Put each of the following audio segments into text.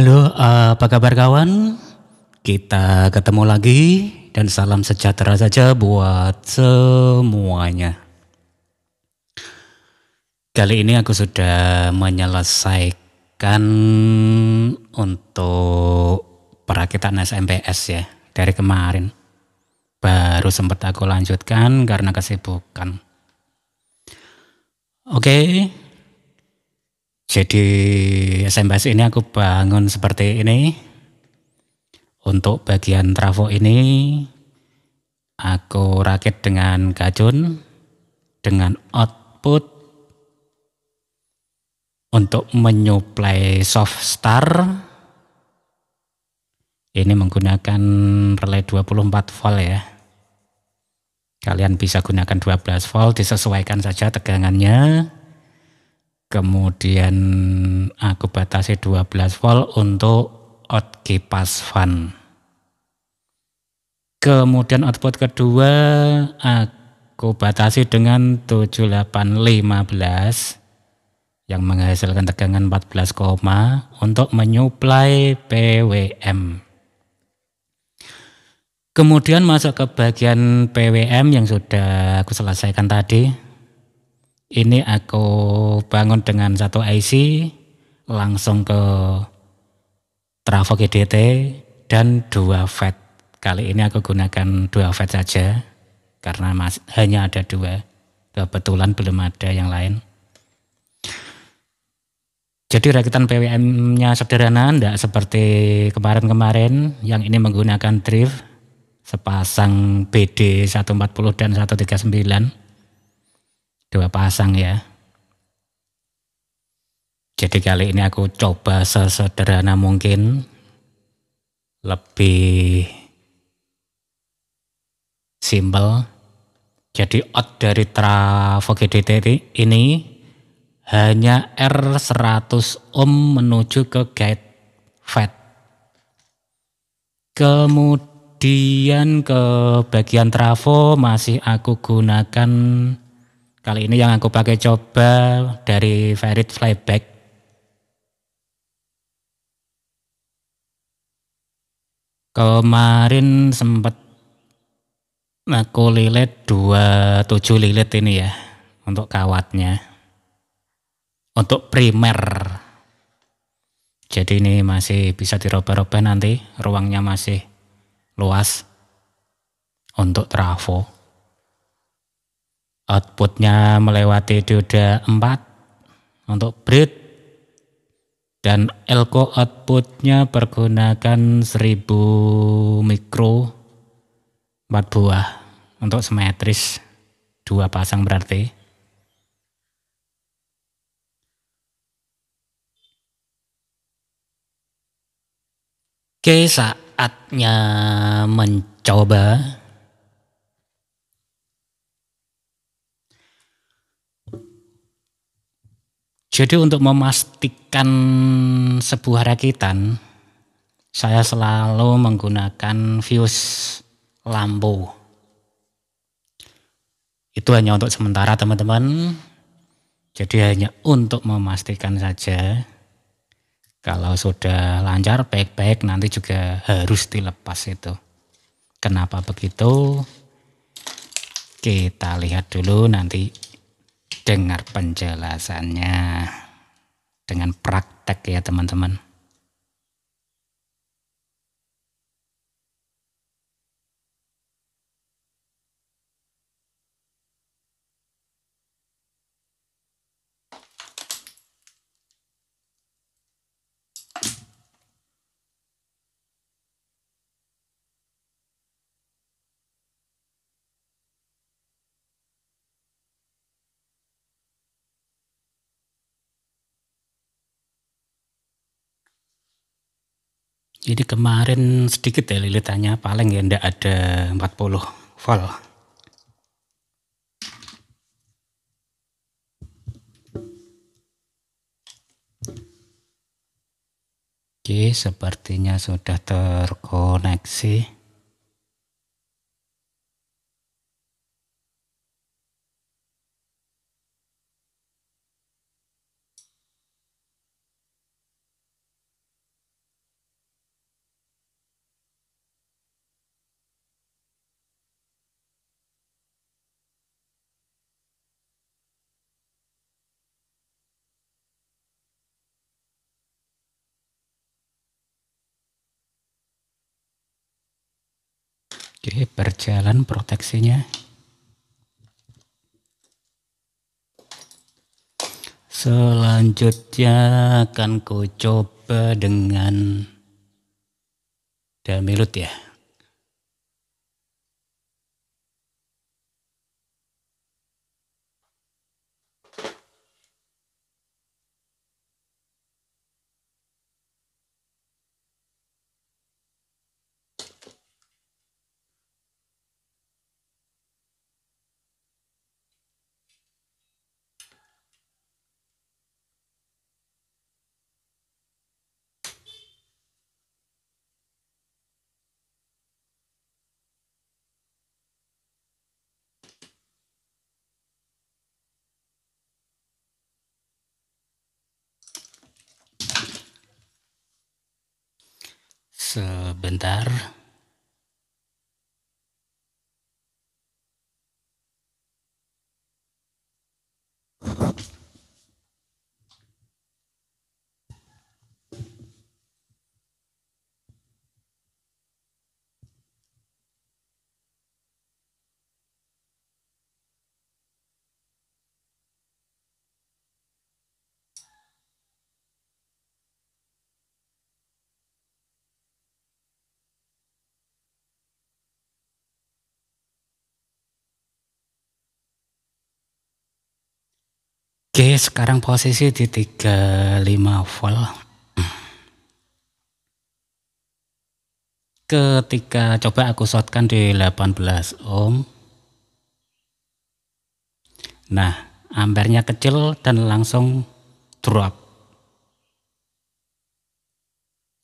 Halo, eh, apa kabar kawan? Kita ketemu lagi dan salam sejahtera saja buat semuanya. Kali ini aku sudah menyelesaikan untuk perakitan SMPS ya dari kemarin. Baru sempat aku lanjutkan karena kesibukan. Oke, jadi SMBS ini aku bangun seperti ini. Untuk bagian trafo ini aku rakit dengan gajun dengan output untuk menyuplai soft star ini menggunakan relay 24 volt ya kalian bisa gunakan 12 volt disesuaikan saja tegangannya kemudian aku batasi 12 volt untuk out kipas fan kemudian output kedua aku batasi dengan 7815 yang menghasilkan tegangan 14 koma untuk menyuplai PWM kemudian masuk ke bagian PWM yang sudah aku selesaikan tadi ini aku bangun dengan satu IC langsung ke trafo GDT dan dua FET. Kali ini aku gunakan dua FET saja karena mas, hanya ada dua. Kebetulan belum ada yang lain. Jadi rakitan PWM-nya sederhana, tidak seperti kemarin-kemarin yang ini menggunakan drift sepasang BD 140 dan 139 dua pasang ya jadi kali ini aku coba sesederhana mungkin lebih simple jadi out dari GDT ini hanya R100 ohm menuju ke gate FET. Kemudian ke bagian trafo masih aku gunakan Kali ini yang aku pakai coba dari Ferit Flyback. Kemarin sempat aku lilit 27 lilit ini ya untuk kawatnya. Untuk primer. Jadi ini masih bisa diroba-roba nanti, ruangnya masih luas untuk trafo outputnya melewati dioda 4 untuk breed dan elko outputnya pergunakan 1000 mikro 4 buah untuk simetris dua pasang berarti Oke saatnya mencoba Jadi untuk memastikan sebuah rakitan, saya selalu menggunakan fuse lampu. Itu hanya untuk sementara teman-teman. Jadi hanya untuk memastikan saja. Kalau sudah lancar baik-baik nanti juga harus dilepas itu. Kenapa begitu? Kita lihat dulu nanti dengar penjelasannya dengan praktek ya teman-teman. Jadi kemarin sedikit ya lilitannya paling ya ndak ada 40 volt. Oke, sepertinya sudah terkoneksi. Oke, berjalan proteksinya. Selanjutnya akan ku coba dengan Damilut ya. sebentar Oke, sekarang posisi di 35 volt. Ketika coba aku shotkan di 18 ohm. Nah, ampernya kecil dan langsung drop.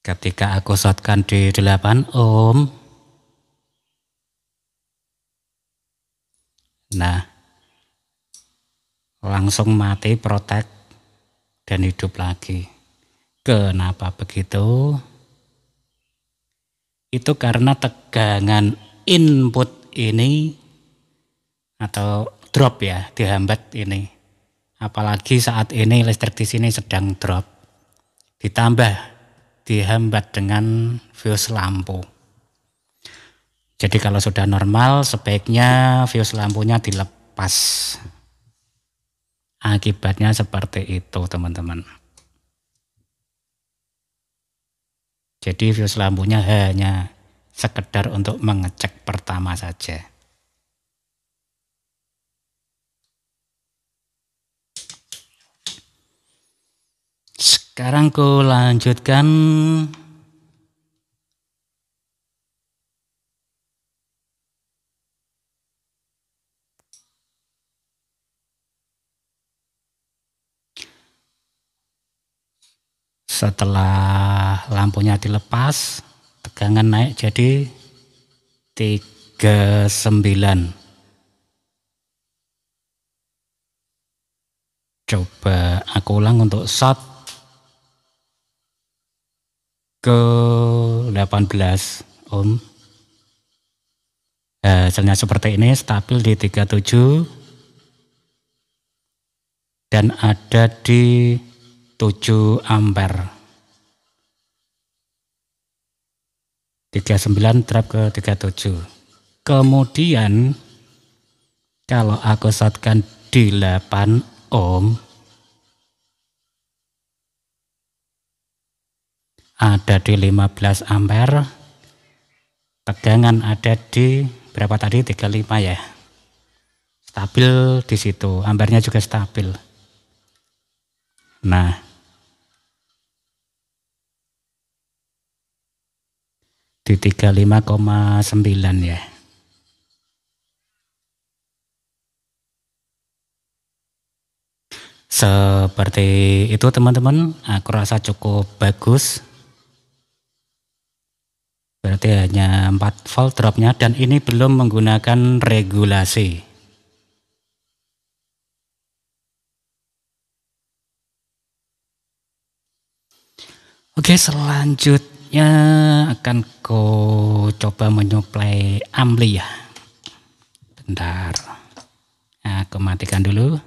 Ketika aku shotkan di 8 ohm. Nah, langsung mati protek dan hidup lagi. Kenapa begitu? Itu karena tegangan input ini atau drop ya, dihambat ini. Apalagi saat ini listrik di sini sedang drop. Ditambah dihambat dengan fuse lampu. Jadi kalau sudah normal sebaiknya fuse lampunya dilepas akibatnya seperti itu teman-teman. Jadi fuse lampunya hanya sekedar untuk mengecek pertama saja. Sekarang ku lanjutkan Setelah lampunya dilepas, tegangan naik jadi 39. Coba aku ulang untuk shot ke 18 ohm. Hasilnya seperti ini, stabil di 37 dan ada di ampere 39 drop ke 37 kemudian kalau aku di 8 ohm ada di 15 ampere tegangan ada di berapa tadi 35 ya stabil di situ ampernya juga stabil nah di 35,9 ya. Seperti itu teman-teman, aku rasa cukup bagus. Berarti hanya 4 volt dropnya dan ini belum menggunakan regulasi. Oke selanjutnya Ya akan ku coba menyuplai amli ya bentar nah, aku matikan dulu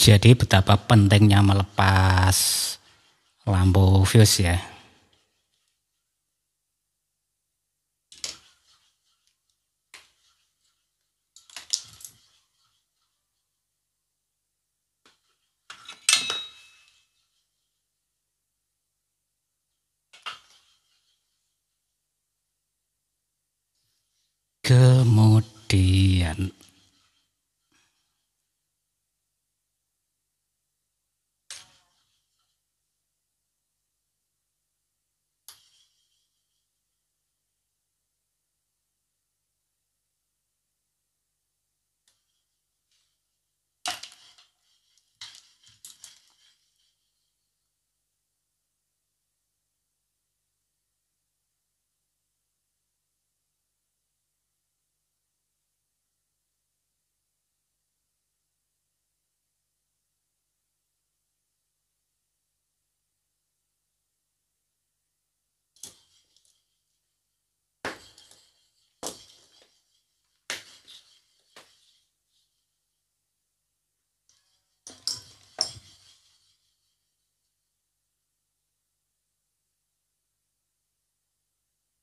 jadi betapa pentingnya melepas lampu fuse ya Kemudian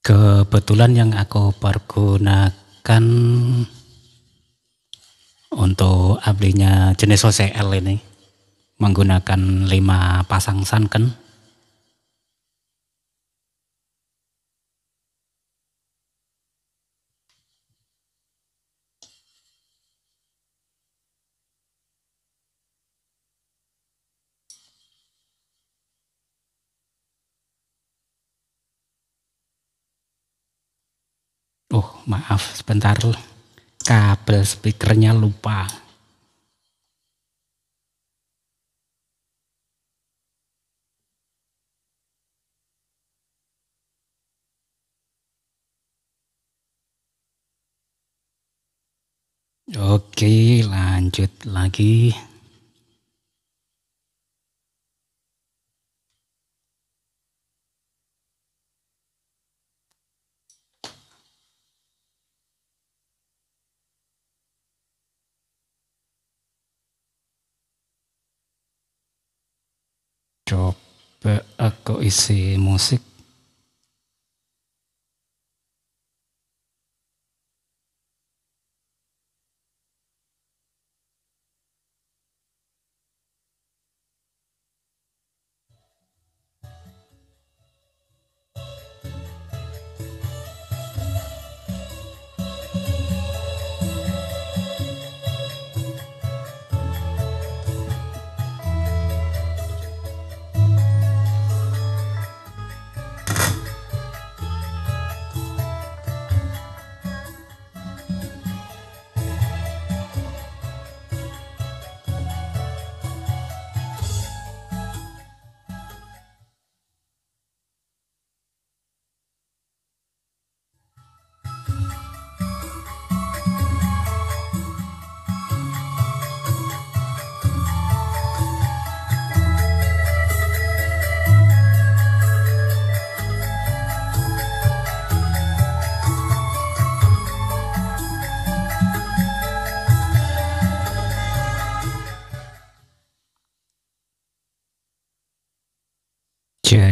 Kebetulan yang aku pergunakan untuk aplinya jenis OCL ini menggunakan lima pasang sunken Oh maaf sebentar kabel speakernya lupa. Oke lanjut lagi. coba aku isi musik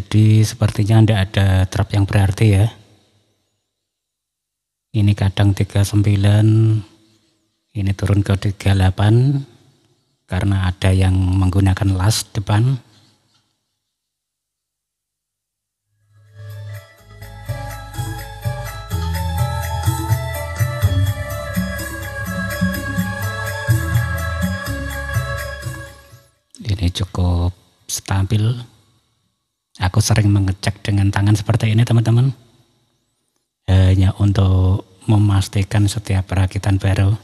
Jadi sepertinya tidak ada trap yang berarti ya. Ini kadang 39, ini turun ke 38 karena ada yang menggunakan las depan. Ini cukup stabil. Aku sering mengecek dengan tangan seperti ini teman-teman. Hanya untuk memastikan setiap perakitan baru.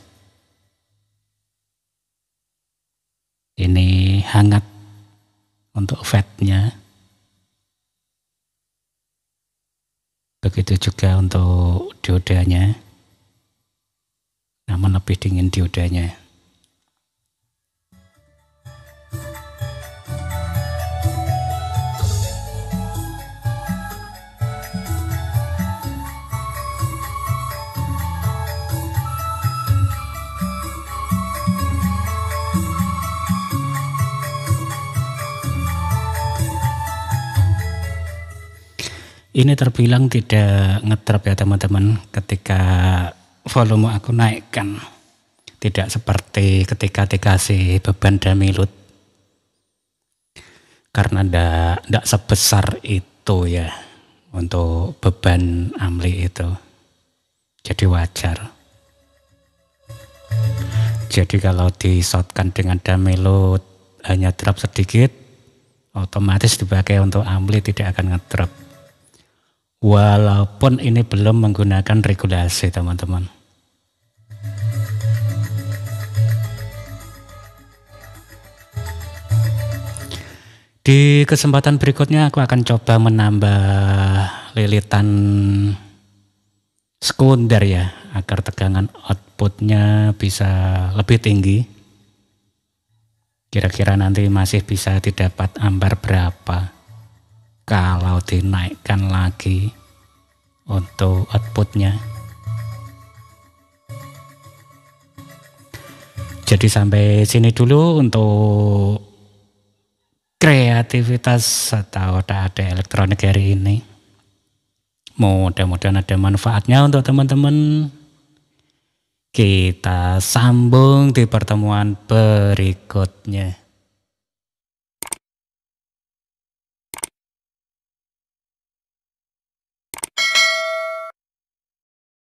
Ini hangat untuk fatnya. Begitu juga untuk diodanya. Namun lebih dingin diodanya. Ini terbilang tidak ngetrap ya teman-teman ketika volume aku naikkan. Tidak seperti ketika dikasih beban damilut. Karena ndak ndak sebesar itu ya untuk beban amli itu. Jadi wajar. Jadi kalau disotkan dengan damilut hanya drop sedikit otomatis dipakai untuk amli tidak akan ngetrap walaupun ini belum menggunakan regulasi teman-teman. Di kesempatan berikutnya aku akan coba menambah lilitan sekunder ya agar tegangan outputnya bisa lebih tinggi. Kira-kira nanti masih bisa didapat ambar berapa kalau dinaikkan lagi untuk outputnya jadi sampai sini dulu untuk kreativitas atau ada elektronik hari ini mudah-mudahan ada manfaatnya untuk teman-teman kita sambung di pertemuan berikutnya